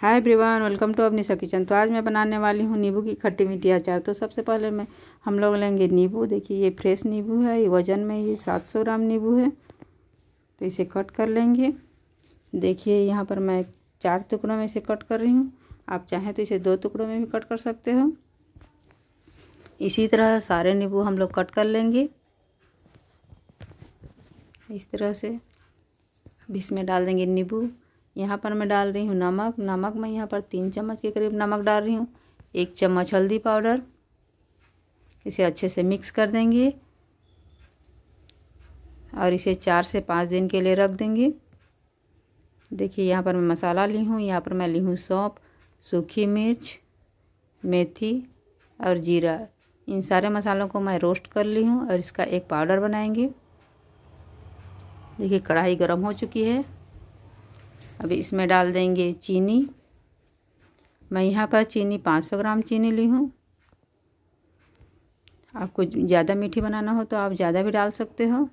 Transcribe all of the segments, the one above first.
हाय ब्रिवान welcome to अपनी kitchen तो आज मैं बनाने वाली हूँ नींबू की खट्टी मीठी अचार तो सबसे पहले मैं हम लोग लेंगे नींबू देखिए ये फ्रेश नींबू है ये वज़न में ये 700 ग्राम नींबू है तो इसे कट कर लेंगे देखिए यहाँ पर मैं चार टुकड़ों में इसे कट कर रही हूँ आप चाहें तो इसे दो टुकड़ों में भी कट कर सकते हो इसी तरह सारे नींबू हम लोग कट कर लेंगे इस तरह से अब इसमें डाल देंगे नींबू यहाँ पर मैं डाल रही हूँ नमक नमक मैं यहाँ पर तीन चम्मच के करीब नमक डाल रही हूँ एक चम्मच हल्दी पाउडर इसे अच्छे से मिक्स कर देंगे और इसे चार से पाँच दिन के लिए रख देंगे देखिए यहाँ पर मैं मसाला ली हूँ यहाँ पर मैं ली हूँ सौंप सूखी मिर्च मेथी और जीरा इन सारे मसालों को मैं रोस्ट कर ली हूँ और इसका एक पाउडर बनाएंगे देखिए कढ़ाई गर्म हो चुकी है अभी इसमें डाल देंगे चीनी मैं यहाँ पर चीनी 500 ग्राम चीनी ली हूँ आपको ज़्यादा मीठी बनाना हो तो आप ज़्यादा भी डाल सकते हो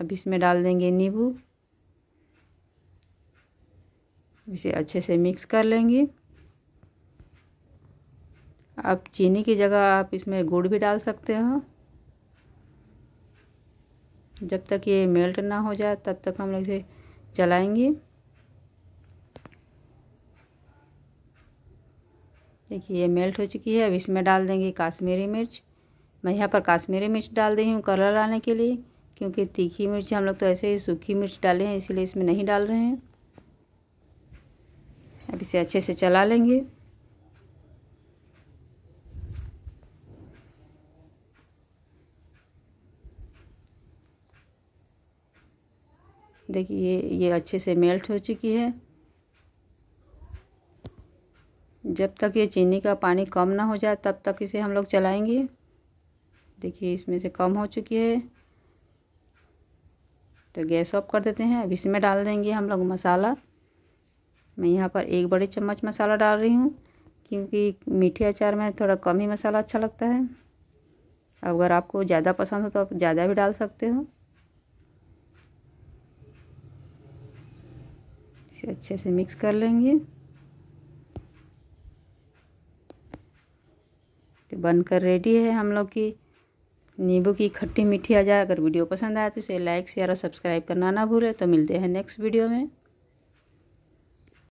अब इसमें डाल देंगे नींबू इसे अच्छे से मिक्स कर लेंगे आप चीनी की जगह आप इसमें गुड़ भी डाल सकते हो जब तक ये मेल्ट ना हो जाए तब तक हम लोग इसे चलाएंगे देखिए ये मेल्ट हो चुकी है अब इसमें डाल देंगे काश्मीरी मिर्च मैं यहाँ पर काश्मीरी मिर्च डाल दी हूँ कलर आने के लिए क्योंकि तीखी मिर्च हम लोग तो ऐसे ही सूखी मिर्च डाले हैं इसीलिए इसमें नहीं डाल रहे हैं अब इसे अच्छे से चला लेंगे देखिए ये अच्छे से मेल्ट हो चुकी है जब तक ये चीनी का पानी कम ना हो जाए तब तक इसे हम लोग चलाएंगे देखिए इसमें से कम हो चुकी है तो गैस ऑफ कर देते हैं अब इसमें डाल देंगे हम लोग मसाला मैं यहाँ पर एक बड़े चम्मच मसाला डाल रही हूँ क्योंकि मीठे अचार में थोड़ा कम ही मसाला अच्छा लगता है अगर आपको ज़्यादा पसंद हो तो आप ज़्यादा भी डाल सकते हो इसे अच्छे से मिक्स कर लेंगे तो बनकर रेडी है हम लोग की नींबू की खट्टी मीठी आ जाए अगर वीडियो पसंद आए तो इसे लाइक शेयर और सब्सक्राइब करना ना भूलें तो मिलते हैं नेक्स्ट वीडियो में